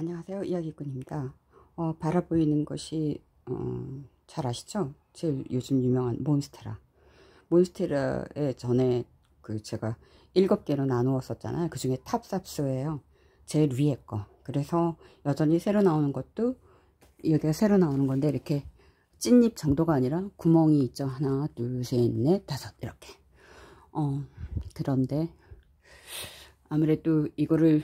안녕하세요 이야기꾼입니다 어, 바라보이는 것이 어, 잘 아시죠 제일 요즘 유명한 몬스테라 몬스테라에 전에 그 제가 일곱 개로 나누었었잖아요 그 중에 탑삽스예요 제일 위에 거 그래서 여전히 새로 나오는 것도 여기가 새로 나오는 건데 이렇게 찐잎 정도가 아니라 구멍이 있죠 하나 둘셋넷 다섯 이렇게 어 그런데 아무래도 이거를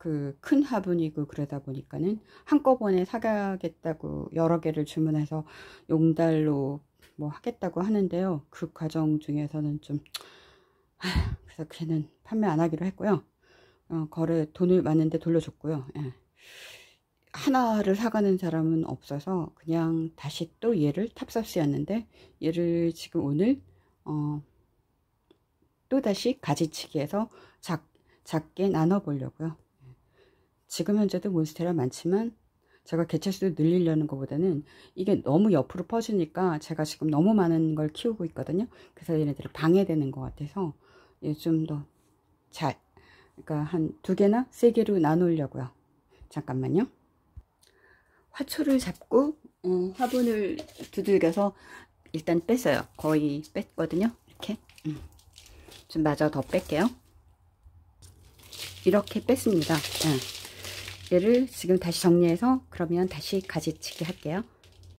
그큰 화분이고 그러다 보니까는 한꺼번에 사가겠다고 여러 개를 주문해서 용달로 뭐 하겠다고 하는데요. 그 과정 중에서는 좀 아휴, 그래서 걔는 판매 안 하기로 했고요. 어, 거래 돈을 맞는데 돌려줬고요. 예. 하나를 사가는 사람은 없어서 그냥 다시 또 얘를 탑사스였는데 얘를 지금 오늘 어, 또다시 가지치기해서 작, 작게 나눠 보려고요. 지금 현재도 몬스테라 많지만 제가 개체수를 늘리려는 것보다는 이게 너무 옆으로 퍼지니까 제가 지금 너무 많은 걸 키우고 있거든요. 그래서 얘네들을 방해되는 것 같아서 좀 더 잘, 그러니까 한 두 개나 세 개로 나누려고요. 잠깐만요. 화초를 잡고 음, 화분을 두들겨서 일단 뺐어요. 거의 뺐거든요. 이렇게 음. 좀 마저 더 뺄게요. 이렇게 뺐습니다. 네. 얘를 지금 다시 정리해서 그러면 다시 가지치기 할게요.